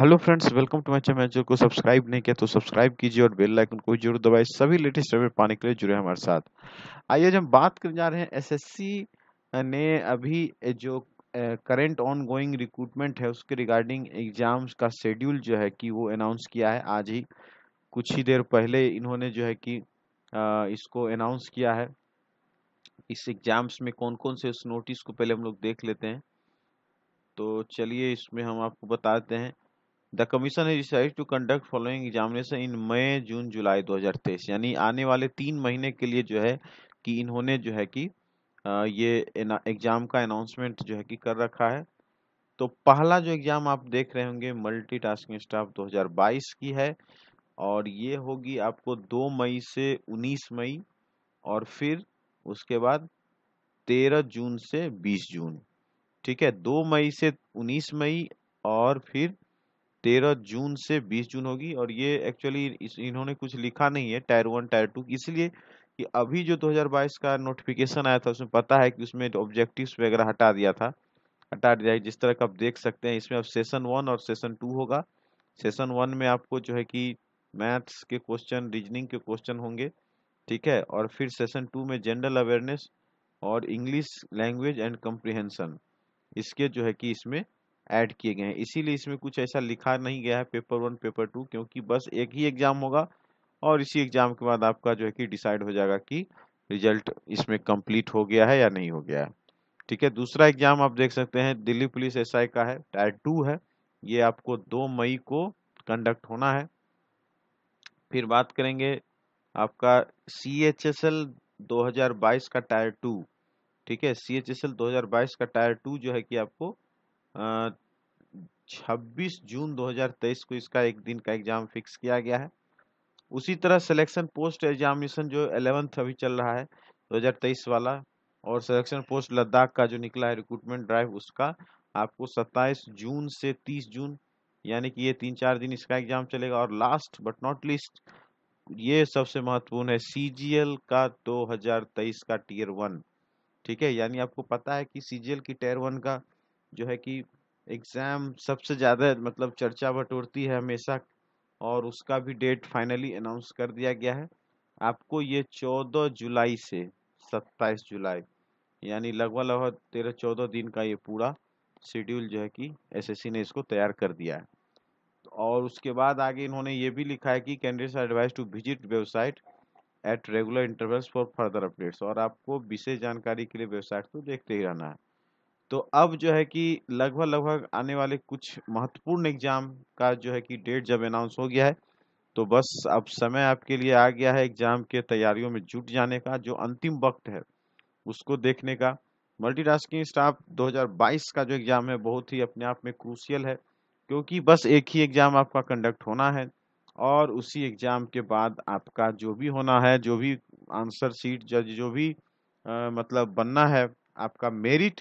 hello friends welcome to my channel को subscribe नहीं किया तो सब्सक्राइब कीजिए और बेल लाइकन को जरूर दबाएं सभी लेटेस्ट अपडेट पाने के लिए जुड़े हमारे साथ आइए जब हम बात करने जा रहे हैं एसएससी ने अभी जो करेंट ऑन गोइंग रिक्रूटमेंट है उसके रिगार्डिंग एग्जाम्स का शेड्यूल जो है कि वो अनाउंस किया है आज ही कुछ ही देर पहले इन्होंने जो है कि इसको अनाउंस किया है इस एग्जाम्स में कौन कौन से उस नोटिस को पहले हम लोग देख लेते हैं तो चलिए इसमें हम आपको बताते हैं the commission is decide to conduct following examination in May June July 2023 यानी आने वाले तीन महीने के लिए जो है कि इन्होंने जो है कि ये एग्ज़ाम का अनाउंसमेंट जो है कि कर रखा है तो पहला जो एग्ज़ाम आप देख रहे होंगे मल्टी टास्किंग स्टाफ दो की है और ये होगी आपको 2 मई से 19 मई और फिर उसके बाद 13 जून से 20 जून ठीक है 2 मई से 19 मई और फिर तेरह जून से बीस जून होगी और ये एक्चुअली इन्होंने कुछ लिखा नहीं है टायर वन टायर टू इसलिए कि अभी जो 2022 का नोटिफिकेशन आया था उसमें पता है कि उसमें ऑब्जेक्टिव्स वगैरह हटा दिया था हटा दिया है जिस तरह का आप देख सकते हैं इसमें अब सेशन वन और सेशन टू होगा सेशन वन में आपको जो है कि मैथ्स के क्वेश्चन रीजनिंग के क्वेश्चन होंगे ठीक है और फिर सेशन टू में जनरल अवेयरनेस और इंग्लिश लैंग्वेज एंड कंप्रिहेंसन इसके जो है कि इसमें ऐड किए गए हैं इसीलिए इसमें कुछ ऐसा लिखा नहीं गया है पेपर वन पेपर टू क्योंकि बस एक ही एग्ज़ाम होगा और इसी एग्ज़ाम के बाद आपका जो है कि डिसाइड हो जाएगा कि रिजल्ट इसमें कंप्लीट हो गया है या नहीं हो गया है ठीक है दूसरा एग्ज़ाम आप देख सकते हैं दिल्ली पुलिस एस का है टायर टू है ये आपको दो मई को कंडक्ट होना है फिर बात करेंगे आपका सी एच एस एल 2022 का टायर टू ठीक है सी एच एस एल 2022 का टायर टू जो है कि आपको 26 जून 2023 को इसका एक दिन का एग्जाम फिक्स किया गया है उसी तरह सिलेक्शन पोस्ट एग्जामिनेशन जो एलेवंथ अभी चल रहा है 2023 वाला और सिलेक्शन पोस्ट लद्दाख का जो निकला है रिक्रूटमेंट ड्राइव उसका आपको 27 जून से 30 जून यानी कि ये तीन चार दिन इसका एग्जाम चलेगा और लास्ट बट नॉट लीस्ट ये सबसे महत्वपूर्ण है सी का 2023 का टीयर वन ठीक है यानी आपको पता है कि सी की टीयर वन का जो है कि एग्ज़ाम सबसे ज़्यादा मतलब चर्चा बटोरती है हमेशा और उसका भी डेट फाइनली अनाउंस कर दिया गया है आपको ये चौदह जुलाई से सत्ताईस जुलाई यानी लगभग लगभग तेरह चौदह दिन का ये पूरा शेड्यूल जो है कि एसएससी ने इसको तैयार कर दिया है और उसके बाद आगे इन्होंने ये भी लिखा है कि candidates advise to visit website at regular intervals for further updates और आपको विशेष जानकारी के लिए वेबसाइट को देखते ही रहना है तो अब जो है कि लगभग लगभग आने वाले कुछ महत्वपूर्ण एग्जाम का जो है कि डेट जब अनाउंस हो गया है तो बस अब समय आपके लिए आ गया है एग्जाम के तैयारियों में जुट जाने का जो अंतिम वक्त है उसको देखने का मल्टीटास्किंग स्टाफ 2022 का जो एग्ज़ाम है बहुत ही अपने आप में क्रूशियल है क्योंकि बस एक ही एग्ज़ाम आपका कंडक्ट होना है और उसी एग्ज़ाम के बाद आपका जो भी होना है जो भी आंसर सीट जज जो भी आ, मतलब बनना है आपका मेरिट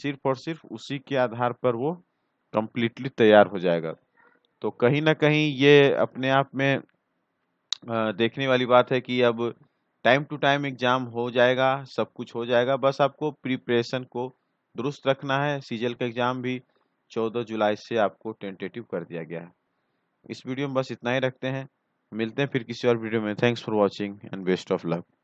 सिर्फ और सिर्फ उसी के आधार पर वो कंप्लीटली तैयार हो जाएगा तो कहीं ना कहीं ये अपने आप में देखने वाली बात है कि अब टाइम टू टाइम एग्जाम हो जाएगा सब कुछ हो जाएगा बस आपको प्रिपरेशन को दुरुस्त रखना है सीजल का एग्जाम भी 14 जुलाई से आपको टेंटेटिव कर दिया गया है इस वीडियो में बस इतना ही रखते हैं मिलते हैं फिर किसी और वीडियो में thanks for watching and best of luck